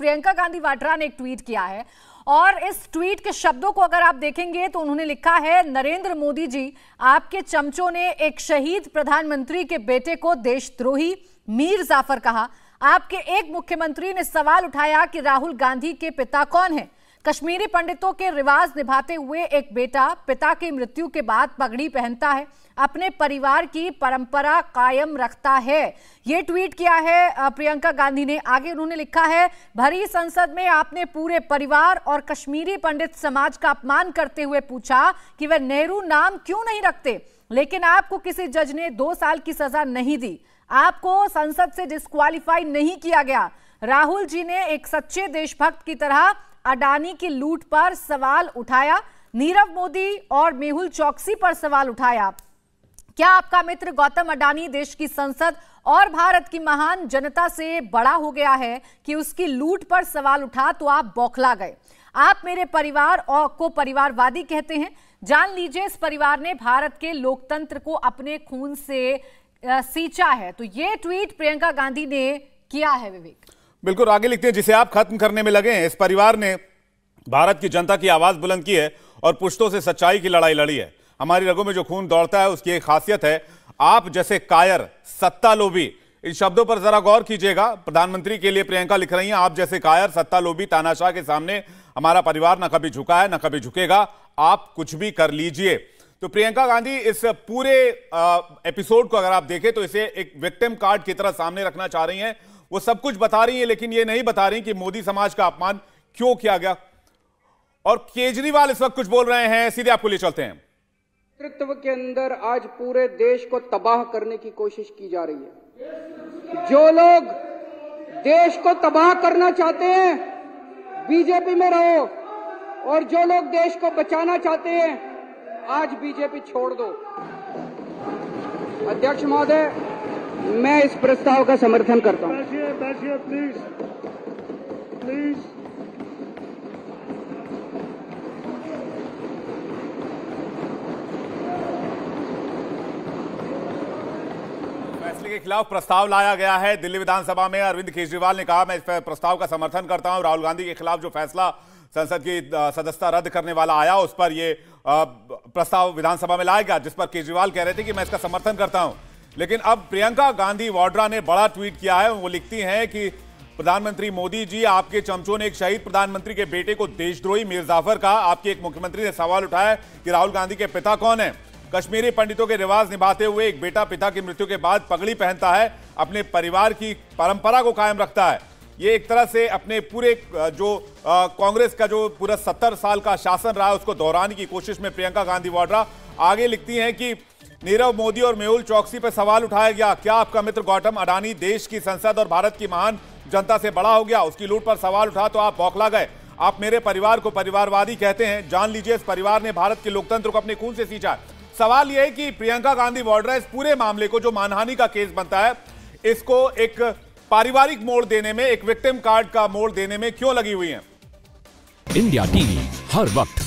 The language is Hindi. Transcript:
प्रियंका गांधी वाड्रा ने एक ट्वीट किया है और इस ट्वीट के शब्दों को अगर आप देखेंगे तो उन्होंने लिखा है नरेंद्र मोदी जी आपके चमचों ने एक शहीद प्रधानमंत्री के बेटे को देशद्रोही मीर जाफर कहा आपके एक मुख्यमंत्री ने सवाल उठाया कि राहुल गांधी के पिता कौन है कश्मीरी पंडितों के रिवाज निभाते हुए एक बेटा पिता की मृत्यु के बाद पगड़ी पहनता है अपने परिवार की परंपरा कायम रखता है ये ट्वीट किया है प्रियंका गांधी ने आगे उन्होंने लिखा है भरी संसद में आपने पूरे परिवार और कश्मीरी पंडित समाज का अपमान करते हुए पूछा कि वह नेहरू नाम क्यों नहीं रखते लेकिन आपको किसी जज ने दो साल की सजा नहीं दी आपको संसद से डिस्कालीफाई नहीं किया गया राहुल जी ने एक सच्चे देशभक्त की तरह अडानी की लूट पर सवाल उठाया नीरव मोदी और मेहुल चौकसी पर सवाल उठाया क्या आपका मित्र गौतम अडानी देश की संसद और भारत की महान जनता से बड़ा हो गया है कि उसकी लूट पर सवाल उठा तो आप बौखला गए आप मेरे परिवार और को परिवारवादी कहते हैं जान लीजिए इस परिवार ने भारत के लोकतंत्र को अपने खून से सींचा है तो ये ट्वीट प्रियंका गांधी ने किया है विवेक बिल्कुल आगे लिखते हैं जिसे आप खत्म करने में लगे हैं इस परिवार ने भारत की जनता की आवाज बुलंद की है और पुश्तों से सच्चाई की लड़ाई लड़ी है हमारी रगों में जो खून दौड़ता है उसकी एक खासियत है आप जैसे कायर सत्ता लोभी इन शब्दों पर जरा गौर कीजिएगा प्रधानमंत्री के लिए प्रियंका लिख रही हैं आप जैसे कायर सत्ता लोभी तानाशाह के सामने हमारा परिवार न कभी झुका है न कभी झुकेगा आप कुछ भी कर लीजिए तो प्रियंका गांधी इस पूरे एपिसोड को अगर आप देखें तो इसे एक विक्टिम कार्ड की तरह सामने रखना चाह रही हैं वो सब कुछ बता रही हैं लेकिन ये नहीं बता रही कि मोदी समाज का अपमान क्यों किया गया और केजरीवाल इस वक्त कुछ बोल रहे हैं सीधे आपको ले चलते हैं नेतृत्व के अंदर आज पूरे देश को तबाह करने की कोशिश की जा रही है जो लोग देश को तबाह करना चाहते हैं बीजेपी में रहो और जो लोग देश को बचाना चाहते हैं आज बीजेपी छोड़ दो अध्यक्ष महोदय मैं इस प्रस्ताव का समर्थन करता हूँ प्लीज प्लीज फैसले के खिलाफ प्रस्ताव लाया गया है दिल्ली विधानसभा में अरविंद केजरीवाल ने कहा मैं इस प्रस्ताव का समर्थन करता हूं राहुल गांधी के खिलाफ जो फैसला संसद की सदस्यता रद्द करने वाला आया उस पर यह प्रस्ताव विधानसभा में लाया गया जिस पर केजरीवाल कह रहे थे कि मैं इसका समर्थन करता हूं लेकिन अब प्रियंका गांधी वाड्रा ने बड़ा ट्वीट किया है वो लिखती हैं कि प्रधानमंत्री मोदी जी आपके चमचों ने एक शहीद प्रधानमंत्री के बेटे को देशद्रोही मिर्जाफर का आपके एक मुख्यमंत्री ने सवाल उठाया कि राहुल गांधी के पिता कौन है कश्मीरी पंडितों के रिवाज निभाते हुए एक बेटा पिता की मृत्यु के बाद पगड़ी पहनता है अपने परिवार की परंपरा को कायम रखता है ये एक तरह से अपने पूरे जो कांग्रेस का जो पूरा सत्तर साल का शासन रहा उसको दोहराने की कोशिश में प्रियंका गांधी वाड्रा आगे लिखती हैं कि नीरव मोदी और मेहुल चौकसी पर सवाल उठाया गया क्या आपका मित्र गौतम अडानी देश की संसद और भारत की महान जनता से बड़ा हो गया उसकी लूट पर सवाल उठा तो आप बौखला गए आप मेरे परिवार को परिवारवादी कहते हैं जान लीजिए इस परिवार ने भारत के लोकतंत्र को अपने खून से सींचा सवाल यह है कि प्रियंका गांधी वाड्रा इस पूरे मामले को जो मानहानि का केस बनता है इसको एक पारिवारिक मोड़ देने में एक विक्टिम कार्ड का मोड़ देने में क्यों लगी हुई है इंडिया टीवी हर वक्त